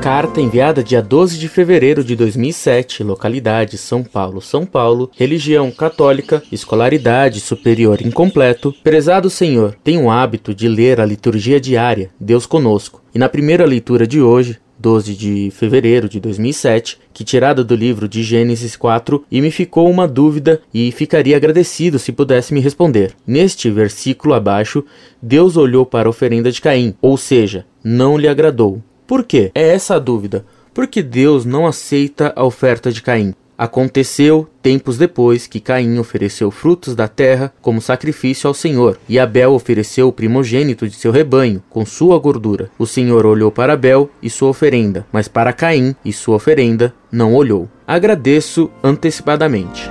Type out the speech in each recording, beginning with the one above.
Carta enviada dia 12 de fevereiro de 2007, localidade São Paulo, São Paulo, religião católica, escolaridade superior incompleto. Prezado Senhor, tenho o hábito de ler a liturgia diária, Deus conosco. E na primeira leitura de hoje, 12 de fevereiro de 2007, que tirada do livro de Gênesis 4, e me ficou uma dúvida e ficaria agradecido se pudesse me responder. Neste versículo abaixo, Deus olhou para a oferenda de Caim, ou seja, não lhe agradou. Por quê? É essa a dúvida. Por que Deus não aceita a oferta de Caim? Aconteceu, tempos depois, que Caim ofereceu frutos da terra como sacrifício ao Senhor, e Abel ofereceu o primogênito de seu rebanho, com sua gordura. O Senhor olhou para Abel e sua oferenda, mas para Caim e sua oferenda não olhou. Agradeço antecipadamente.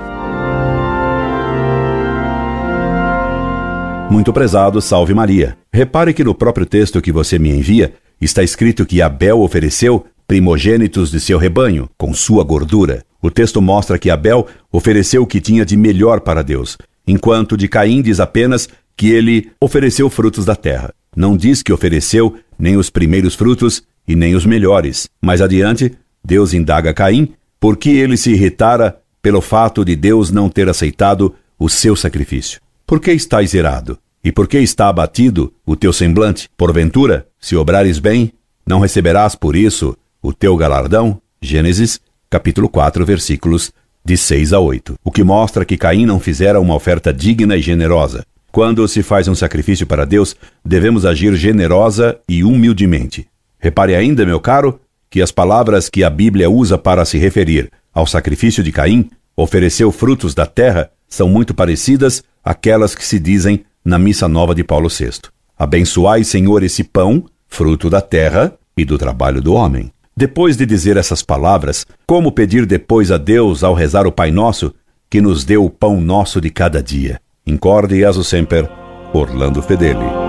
Muito prezado, salve Maria. Repare que no próprio texto que você me envia, Está escrito que Abel ofereceu primogênitos de seu rebanho, com sua gordura. O texto mostra que Abel ofereceu o que tinha de melhor para Deus, enquanto de Caim diz apenas que ele ofereceu frutos da terra. Não diz que ofereceu nem os primeiros frutos e nem os melhores. Mais adiante, Deus indaga Caim por que ele se irritara pelo fato de Deus não ter aceitado o seu sacrifício. Por que estás irado? E por que está abatido o teu semblante? Porventura, se obrares bem, não receberás por isso o teu galardão? Gênesis, capítulo 4, versículos de 6 a 8. O que mostra que Caim não fizera uma oferta digna e generosa. Quando se faz um sacrifício para Deus, devemos agir generosa e humildemente. Repare ainda, meu caro, que as palavras que a Bíblia usa para se referir ao sacrifício de Caim, ofereceu frutos da terra, são muito parecidas àquelas que se dizem na Missa Nova de Paulo VI. Abençoai, Senhor, esse pão, fruto da terra e do trabalho do homem. Depois de dizer essas palavras, como pedir depois a Deus ao rezar o Pai Nosso, que nos deu o pão nosso de cada dia? Incorde e aso sempre, Orlando Fedeli.